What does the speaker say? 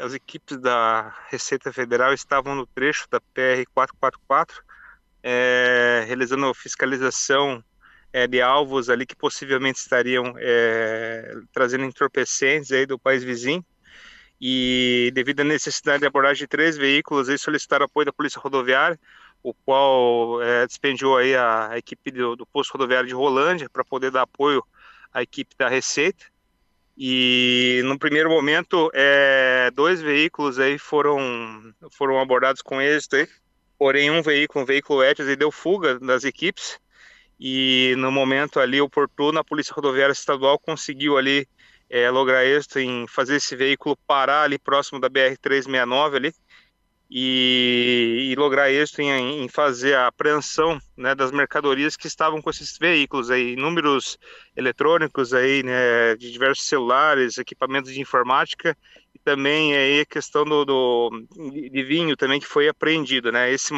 as equipes da Receita Federal estavam no trecho da PR 444, é, realizando fiscalização é, de alvos ali que possivelmente estariam é, trazendo entorpecentes aí do país vizinho. E devido à necessidade de abordagem de três veículos, eles solicitaram apoio da Polícia Rodoviária, o qual é, aí a, a equipe do, do, Posto Rodoviário de Rolândia para poder dar apoio à equipe da Receita. E no primeiro momento, é, dois veículos aí foram, foram abordados com êxito, aí, porém um veículo, um veículo Etios, deu fuga das equipes. E no momento ali oportuno, a Polícia Rodoviária Estadual conseguiu ali é, lograr êxito em fazer esse veículo parar ali próximo da BR-369 ali, e, e lograr êxito em, em, fazer a apreensão né, das mercadorias que estavam com esses veículos aí, números eletrônicos aí, né, de diversos celulares, equipamentos de informática e também aí a questão do, do de vinho também que foi apreendido, né? Esse